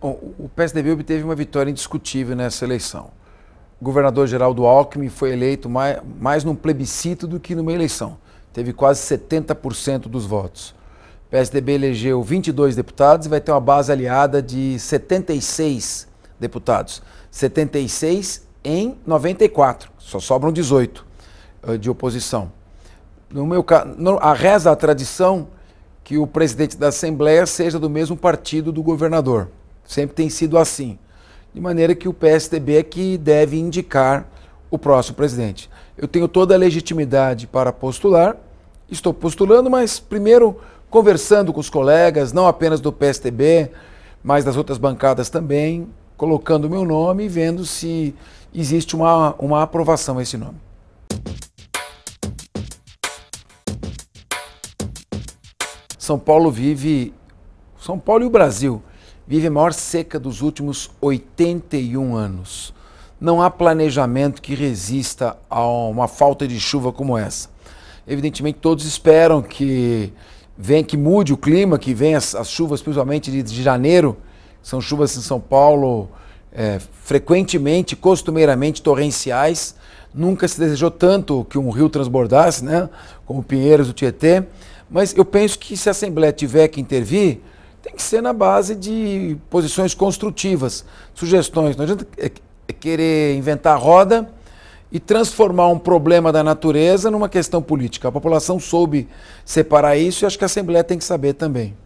o PSDB obteve uma vitória indiscutível nessa eleição. O governador Geraldo Alckmin foi eleito mais, mais num plebiscito do que numa eleição. Teve quase 70% dos votos. O PSDB elegeu 22 deputados e vai ter uma base aliada de 76 deputados. 76 em 94, só sobram 18 eh, de oposição. No meu a reza a tradição que o presidente da Assembleia seja do mesmo partido do governador. Sempre tem sido assim. De maneira que o PSDB é que deve indicar o próximo presidente. Eu tenho toda a legitimidade para postular, estou postulando, mas primeiro conversando com os colegas, não apenas do PSDB, mas das outras bancadas também, colocando o meu nome e vendo se existe uma, uma aprovação a esse nome. São Paulo vive. São Paulo e o Brasil vive a maior seca dos últimos 81 anos. Não há planejamento que resista a uma falta de chuva como essa. Evidentemente, todos esperam que venha, que mude o clima, que venha as, as chuvas, principalmente de, de janeiro, são chuvas em São Paulo é, frequentemente, costumeiramente torrenciais. Nunca se desejou tanto que um rio transbordasse, né? como Pinheiros, o Tietê. Mas eu penso que se a Assembleia tiver que intervir, tem que ser na base de posições construtivas, sugestões. Não adianta é, é querer inventar a roda e transformar um problema da natureza numa questão política. A população soube separar isso e acho que a Assembleia tem que saber também.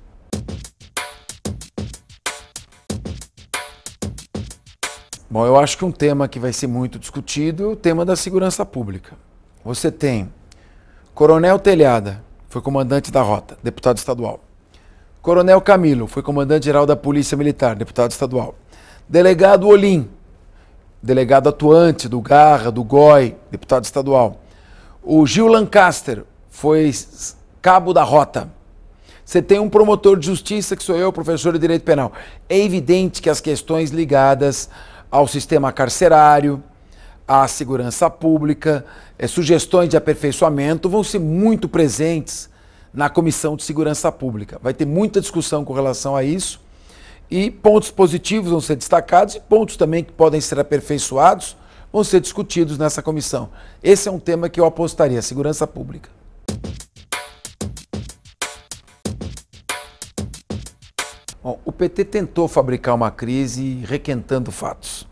Bom, eu acho que um tema que vai ser muito discutido é o tema da segurança pública. Você tem Coronel Telhada, foi comandante da rota, deputado estadual. Coronel Camilo, foi comandante-geral da Polícia Militar, deputado estadual. Delegado Olim, delegado atuante do Garra, do GOI, deputado estadual. O Gil Lancaster foi cabo da rota. Você tem um promotor de justiça, que sou eu, professor de direito penal. É evidente que as questões ligadas ao sistema carcerário, à segurança pública, eh, sugestões de aperfeiçoamento vão ser muito presentes na Comissão de Segurança Pública. Vai ter muita discussão com relação a isso e pontos positivos vão ser destacados e pontos também que podem ser aperfeiçoados vão ser discutidos nessa comissão. Esse é um tema que eu apostaria, segurança pública. Bom, o PT tentou fabricar uma crise requentando fatos.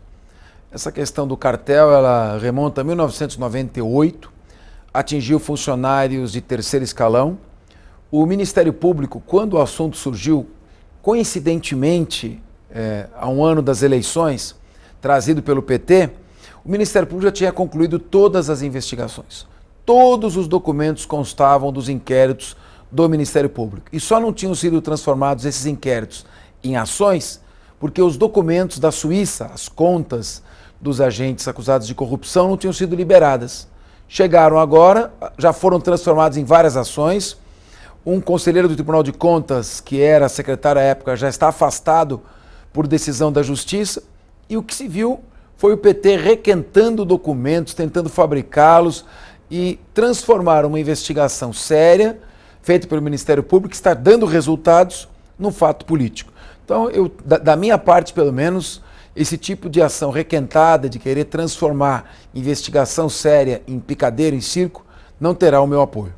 Essa questão do cartel, ela remonta a 1998, atingiu funcionários de terceiro escalão, o Ministério Público, quando o assunto surgiu, coincidentemente, é, há um ano das eleições, trazido pelo PT, o Ministério Público já tinha concluído todas as investigações. Todos os documentos constavam dos inquéritos do Ministério Público. E só não tinham sido transformados esses inquéritos em ações porque os documentos da Suíça, as contas dos agentes acusados de corrupção, não tinham sido liberadas. Chegaram agora, já foram transformados em várias ações um conselheiro do Tribunal de Contas, que era secretário à época, já está afastado por decisão da Justiça. E o que se viu foi o PT requentando documentos, tentando fabricá-los e transformar uma investigação séria, feita pelo Ministério Público, que está dando resultados, num fato político. Então, eu, da, da minha parte, pelo menos, esse tipo de ação requentada, de querer transformar investigação séria em picadeiro, em circo, não terá o meu apoio.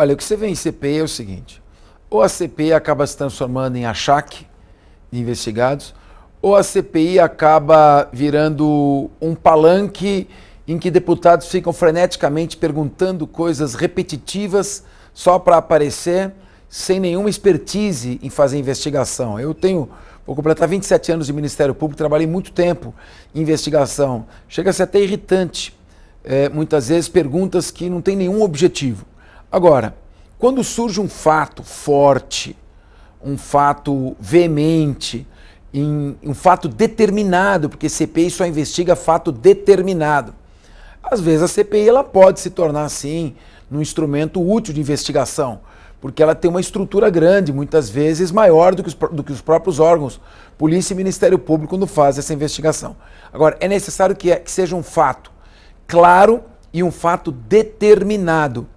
Olha, o que você vê em CPI é o seguinte: ou a CPI acaba se transformando em achaque de investigados, ou a CPI acaba virando um palanque em que deputados ficam freneticamente perguntando coisas repetitivas só para aparecer, sem nenhuma expertise em fazer investigação. Eu tenho, vou completar 27 anos de Ministério Público, trabalhei muito tempo em investigação. Chega a ser até irritante, é, muitas vezes, perguntas que não têm nenhum objetivo. Agora, quando surge um fato forte, um fato veemente, um fato determinado, porque CPI só investiga fato determinado. Às vezes a CPI ela pode se tornar, sim, um instrumento útil de investigação, porque ela tem uma estrutura grande, muitas vezes maior do que os, do que os próprios órgãos, polícia e Ministério Público, quando fazem essa investigação. Agora, é necessário que, é, que seja um fato claro e um fato determinado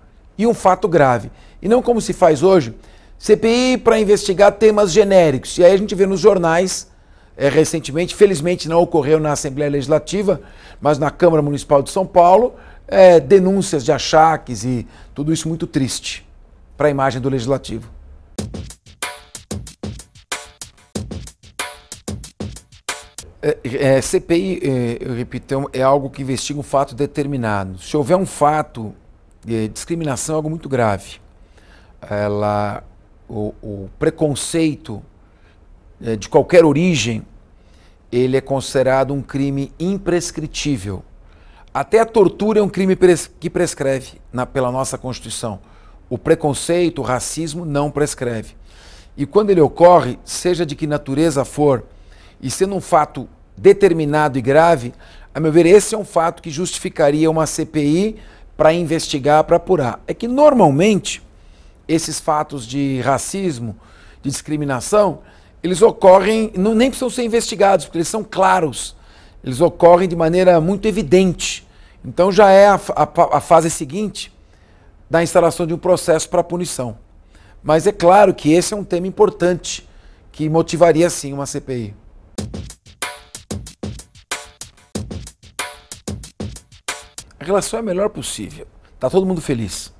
e um fato grave. E não como se faz hoje, CPI para investigar temas genéricos. E aí a gente vê nos jornais, é, recentemente, felizmente não ocorreu na Assembleia Legislativa, mas na Câmara Municipal de São Paulo, é, denúncias de achaques e tudo isso muito triste para a imagem do Legislativo. É, é CPI, é, eu repito, é, é algo que investiga um fato determinado. Se houver um fato é, discriminação é algo muito grave. Ela, o, o preconceito é, de qualquer origem, ele é considerado um crime imprescritível. Até a tortura é um crime que prescreve na, pela nossa Constituição. O preconceito, o racismo não prescreve. E quando ele ocorre, seja de que natureza for, e sendo um fato determinado e grave, a meu ver, esse é um fato que justificaria uma CPI para investigar, para apurar. É que normalmente esses fatos de racismo, de discriminação, eles ocorrem, não, nem precisam ser investigados, porque eles são claros. Eles ocorrem de maneira muito evidente. Então já é a, a, a fase seguinte da instalação de um processo para punição. Mas é claro que esse é um tema importante que motivaria sim uma CPI. relação é a melhor possível. Está todo mundo feliz.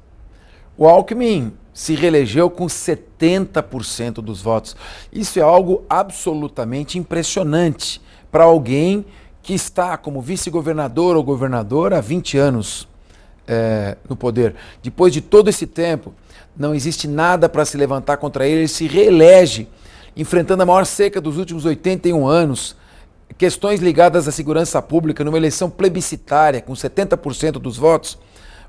O Alckmin se reelegeu com 70% dos votos. Isso é algo absolutamente impressionante para alguém que está como vice-governador ou governador há 20 anos é, no poder. Depois de todo esse tempo, não existe nada para se levantar contra ele, ele se reelege, enfrentando a maior seca dos últimos 81 anos, questões ligadas à segurança pública numa eleição plebiscitária com 70% dos votos,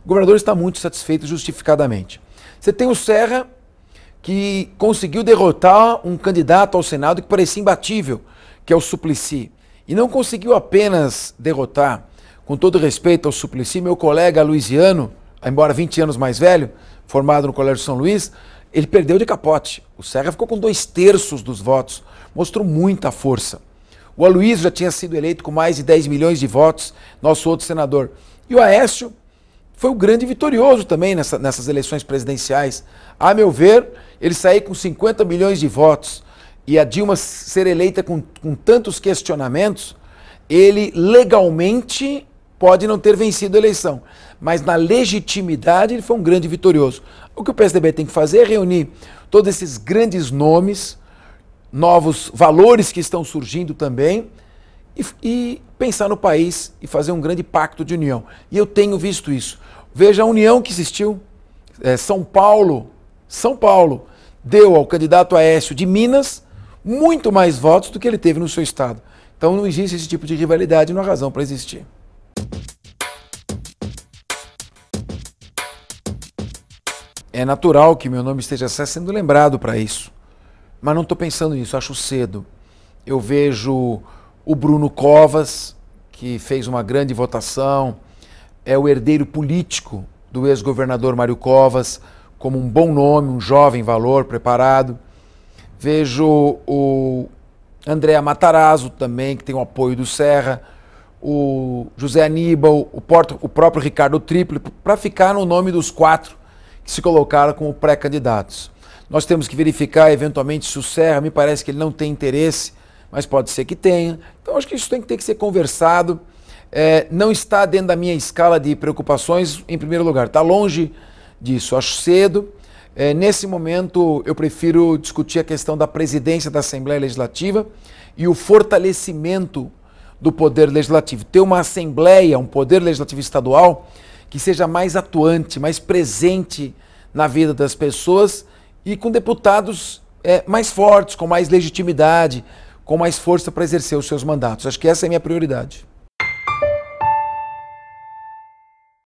o governador está muito satisfeito justificadamente. Você tem o Serra, que conseguiu derrotar um candidato ao Senado que parecia imbatível, que é o Suplicy. E não conseguiu apenas derrotar, com todo respeito ao Suplicy, meu colega Luiziano, embora 20 anos mais velho, formado no Colégio São Luís, ele perdeu de capote. O Serra ficou com dois terços dos votos. Mostrou muita força. O Aloysio já tinha sido eleito com mais de 10 milhões de votos, nosso outro senador. E o Aécio foi o grande vitorioso também nessa, nessas eleições presidenciais. A meu ver, ele sair com 50 milhões de votos e a Dilma ser eleita com, com tantos questionamentos, ele legalmente pode não ter vencido a eleição. Mas na legitimidade ele foi um grande vitorioso. O que o PSDB tem que fazer é reunir todos esses grandes nomes novos valores que estão surgindo também e, e, pensar no país e fazer um grande pacto de união. E eu tenho visto isso. Veja a união que existiu. É, São Paulo, São Paulo deu ao candidato Aécio de Minas muito mais votos do que ele teve no seu estado. Então não existe esse tipo de rivalidade, não há razão para existir. É natural que meu nome esteja sendo lembrado para isso. Mas não estou pensando nisso, acho cedo. Eu vejo o Bruno Covas, que fez uma grande votação, é o herdeiro político do ex-governador Mário Covas, como um bom nome, um jovem valor, preparado. Vejo o André Matarazzo também, que tem o apoio do Serra, o José Aníbal, o, Porto, o próprio Ricardo Triplo para ficar no nome dos quatro que se colocaram como pré-candidatos. Nós temos que verificar, eventualmente, se o Serra, me parece que ele não tem interesse, mas pode ser que tenha. Então, acho que isso tem que ter que ser conversado. É, não está dentro da minha escala de preocupações, em primeiro lugar. Está longe disso. Acho cedo. É, nesse momento, eu prefiro discutir a questão da presidência da Assembleia Legislativa e o fortalecimento do poder legislativo. Ter uma Assembleia, um poder legislativo estadual que seja mais atuante, mais presente na vida das pessoas e com deputados é, mais fortes, com mais legitimidade, com mais força para exercer os seus mandatos. Acho que essa é a minha prioridade.